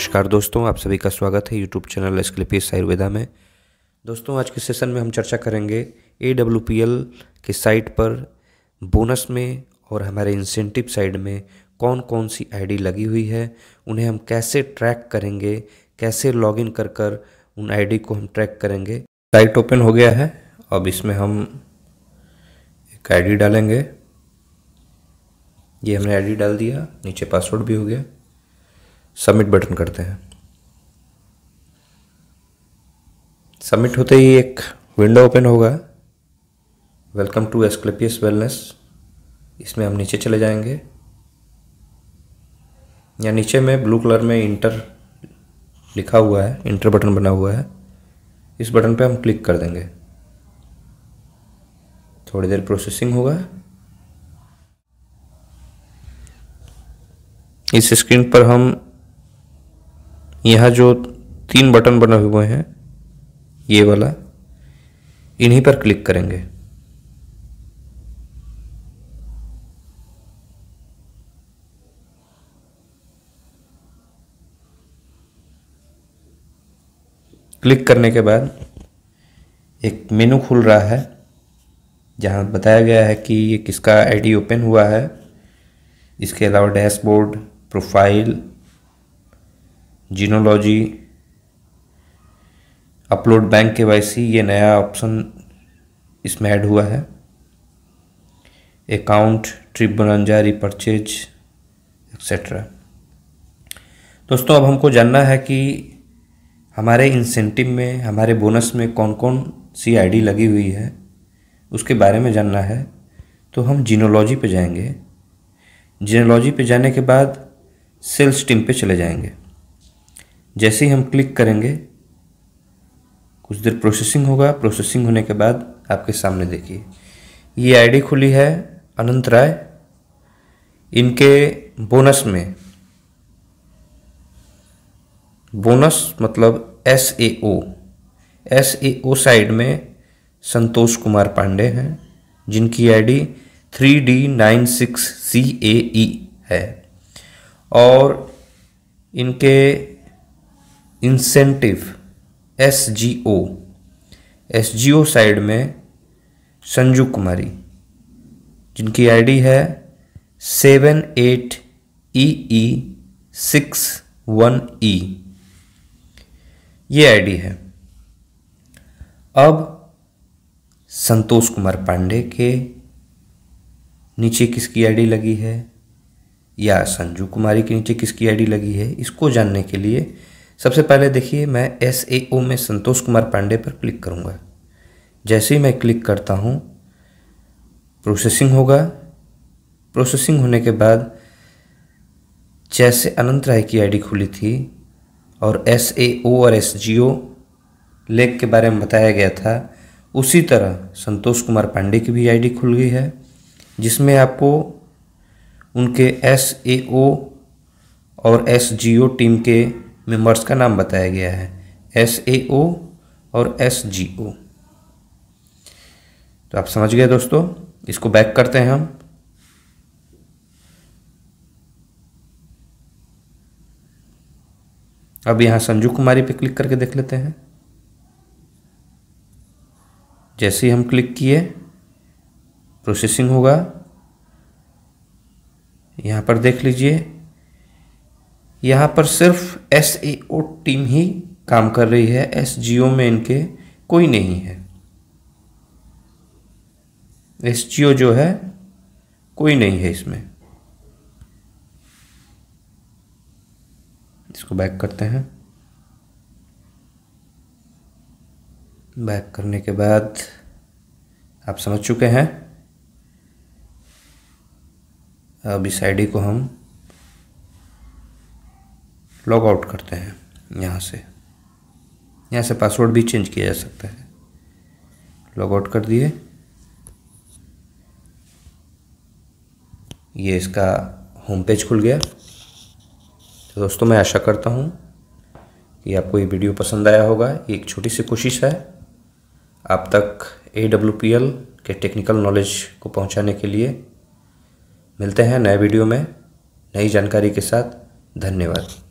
नमस्कार दोस्तों आप सभी का स्वागत है यूट्यूब चैनल एस्क्लिपियस आयुर्वेदा में दोस्तों आज के सेशन में हम चर्चा करेंगे ए डब्ल्यू पी एल के साइट पर बोनस में और हमारे इंसेंटिव साइड में कौन कौन सी आईडी लगी हुई है उन्हें हम कैसे ट्रैक करेंगे कैसे लॉगिन कर कर उन आईडी को हम ट्रैक करेंगे साइट ओपन हो गया है अब इसमें हम एक आईडी डालेंगे ये हमने आईडी डाल दिया नीचे पासवर्ड भी हो गया सबमिट बटन करते हैं सबमिट होते ही एक विंडो ओपन होगा वेलकम टू एस्क्लेपियस वेलनेस इसमें हम नीचे चले जाएंगे या नीचे में ब्लू कलर में इंटर लिखा हुआ है इंटर बटन बना हुआ है इस बटन पे हम क्लिक कर देंगे थोड़ी देर प्रोसेसिंग होगा इस स्क्रीन पर हम यहाँ जो तीन बटन बने हुए हैं ये वाला इन्हीं पर क्लिक करेंगे क्लिक करने के बाद एक मेनू खुल रहा है जहाँ बताया गया है कि ये किसका आईडी ओपन हुआ है इसके अलावा dashboard profile genealogy upload bank K Y C ये नया ऑप्शन इसमें ऐड हुआ है account trip bonanza repurchase etcetera दोस्तों अब हमको जानना है कि हमारे इंसेंटिव में हमारे बोनस में कौन कौन सी आईडी लगी हुई है उसके बारे में जानना है तो हम जीनोलॉजी पे जाएंगे जीनोलॉजी पे जाने के बाद सेल्स टीम पे चले जाएंगे जैसे ही हम क्लिक करेंगे कुछ देर प्रोसेसिंग होगा प्रोसेसिंग होने के बाद आपके सामने देखिए ये आईडी खुली है अनंत राय इनके बोनस में बोनस मतलब S A O S A O side में संतोष कुमार पांडे हैं जिनकी ID three D nine six C A E है और इनके incentive S G O S G O side में संजू कुमारी जिनकी आईडी है seven eight E E six one E ये आईडी है अब संतोष कुमार पांडे के नीचे किसकी आईडी लगी है या संजू कुमारी के नीचे किसकी आईडी लगी है इसको जानने के लिए सबसे पहले देखिए मैं एस ए ओ में संतोष कुमार पांडे पर क्लिक करूँगा जैसे ही मैं क्लिक करता हूँ प्रोसेसिंग होगा प्रोसेसिंग होने के बाद जैसे अनंत राय की आईडी खुली थी और एस ए ओ और एस जी ओ लेख के बारे में बताया गया था उसी तरह संतोष कुमार पांडे की भी आईडी खुल गई है जिसमें आपको उनके एस ए ओ और एस जी ओ टीम के मेंबर्स का नाम बताया गया है एस ए ओ और एस जी ओ तो आप समझ गए दोस्तों इसको बैक करते हैं हम अब यहाँ संजू कुमारी पे क्लिक करके देख लेते हैं जैसे ही हम क्लिक किए प्रोसेसिंग होगा यहाँ पर देख लीजिए यहाँ पर सिर्फ एस टीम ही काम कर रही है एस में इनके कोई नहीं है एस जो है कोई नहीं है इसमें इसको बैक करते हैं बैक करने के बाद आप समझ चुके हैं अब इस डी को हम लॉग आउट करते हैं यहाँ से यहाँ से पासवर्ड भी चेंज किया जा सकता है लॉग आउट कर दिए ये इसका होम पेज खुल गया तो दोस्तों मैं आशा करता हूँ कि आपको ये वीडियो पसंद आया होगा ये एक छोटी सी कोशिश है आप तक ए के टेक्निकल नॉलेज को पहुँचाने के लिए मिलते हैं नए वीडियो में नई जानकारी के साथ धन्यवाद